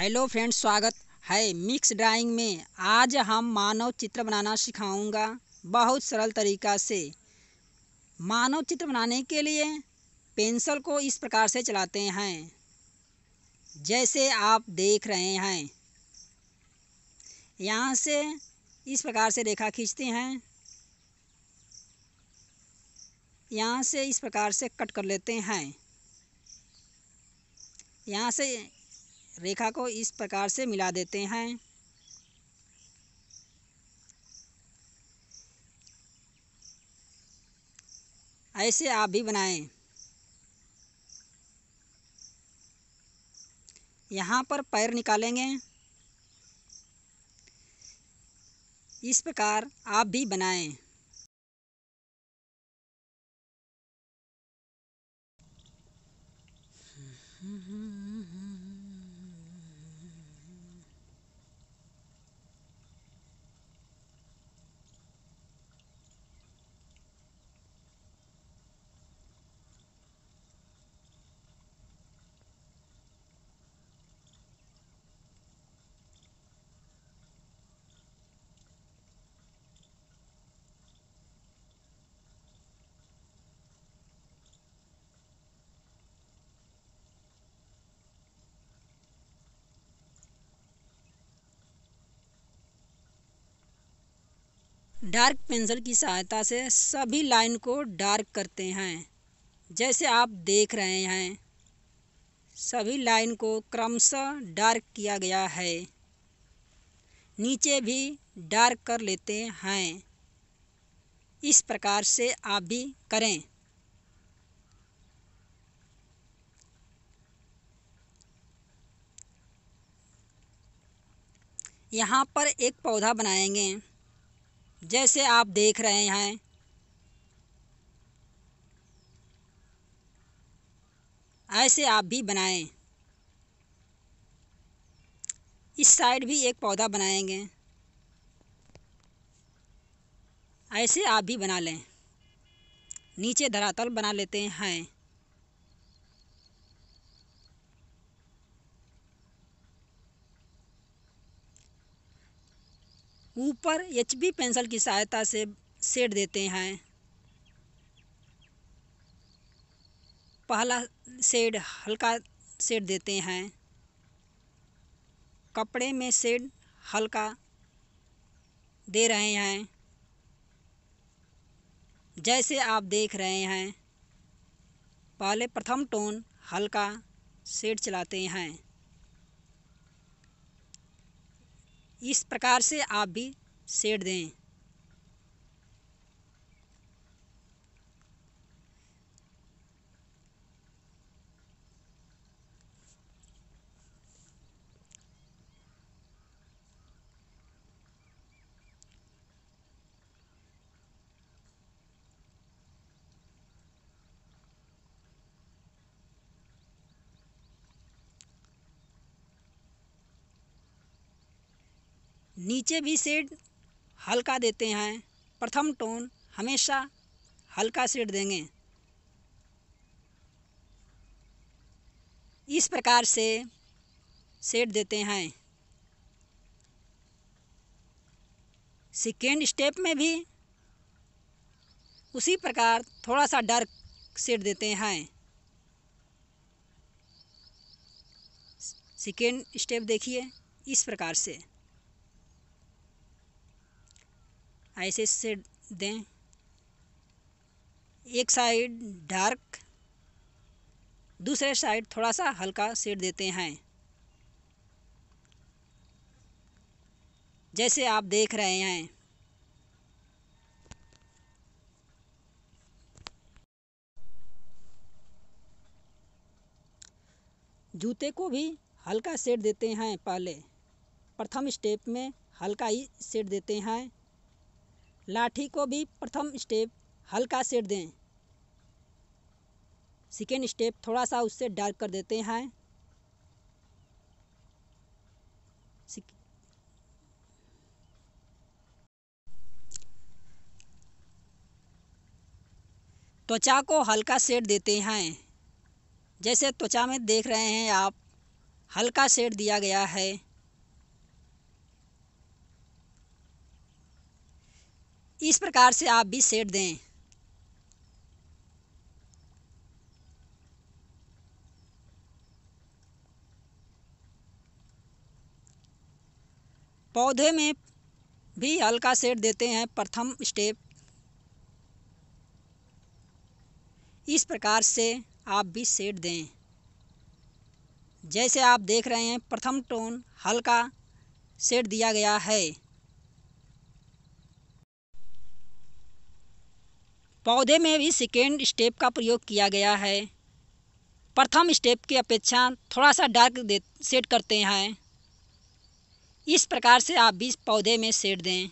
hello friends स्वागत है mix drawing में आज हम मानव चित्र बनाना सिखाऊंगा बहुत सरल तरीका से मानव चित्र बनाने के लिए पेंसिल को इस प्रकार से चलाते हैं जैसे आप देख रहे हैं यहाँ से इस प्रकार से रेखा खींचते हैं यहाँ से इस प्रकार से कट कर लेते हैं यहाँ से रेखा को इस प्रकार से मिला देते हैं ऐसे आप भी बनाएं यहाँ पर पैर निकालेंगे इस प्रकार आप भी बनाएं डार्क पेंसिल की सहायता से सभी लाइन को डार्क करते हैं जैसे आप देख रहे हैं सभी लाइन को क्रमशः डार्क किया गया है नीचे भी डार्क कर लेते हैं इस प्रकार से आप भी करें यहाँ पर एक पौधा बनाएंगे जैसे आप देख रहे हैं ऐसे आप भी बनाएं इस साइड भी एक पौधा बनाएंगे ऐसे आप भी बना लें नीचे धरातल बना लेते हैं ऊपर एच बी पेंसिल की सहायता से सेट देते हैं पहला शेड हल्का शेड देते हैं कपड़े में सेड हल्का दे रहे हैं जैसे आप देख रहे हैं पहले प्रथम टोन हल्का शेड चलाते हैं इस प्रकार से आप भी सेड दें नीचे भी सेड हल्का देते हैं प्रथम टोन हमेशा हल्का सेड देंगे इस प्रकार से सेड देते हैं सेकेंड स्टेप में भी उसी प्रकार थोड़ा सा डार्क सेट देते हैं सेकेंड स्टेप देखिए इस प्रकार से ऐसे से दें एक साइड डार्क दूसरे साइड थोड़ा सा हल्का सेड देते हैं जैसे आप देख रहे हैं जूते को भी हल्का सेट देते हैं पहले प्रथम स्टेप में हल्का ही सेट देते हैं लाठी को भी प्रथम स्टेप हल्का सेट दें सेकेंड स्टेप थोड़ा सा उससे डार्क कर देते हैं त्वचा को हल्का सेट देते हैं जैसे त्वचा में देख रहे हैं आप हल्का सेट दिया गया है इस प्रकार से आप भी सेट दें पौधे में भी हल्का सेट देते हैं प्रथम स्टेप इस प्रकार से आप भी सेट दें जैसे आप देख रहे हैं प्रथम टोन हल्का सेट दिया गया है पौधे में भी सेकेंड स्टेप का प्रयोग किया गया है प्रथम स्टेप की अपेक्षा थोड़ा सा डार्क दे सेट करते हैं इस प्रकार से आप बीज पौधे में सेट दें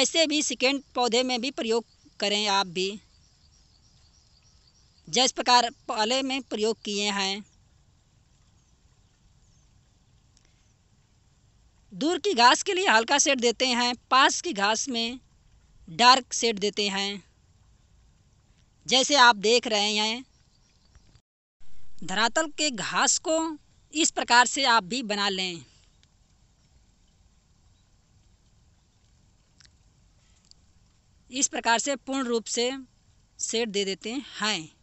ऐसे भी सेकेंड पौधे में भी प्रयोग करें आप भी जिस प्रकार पहले में प्रयोग किए हैं दूर की घास के लिए हल्का सेट देते हैं पास की घास में डार्क सेट देते हैं जैसे आप देख रहे हैं धरातल के घास को इस प्रकार से आप भी बना लें इस प्रकार से पूर्ण रूप से शेड दे देते हैं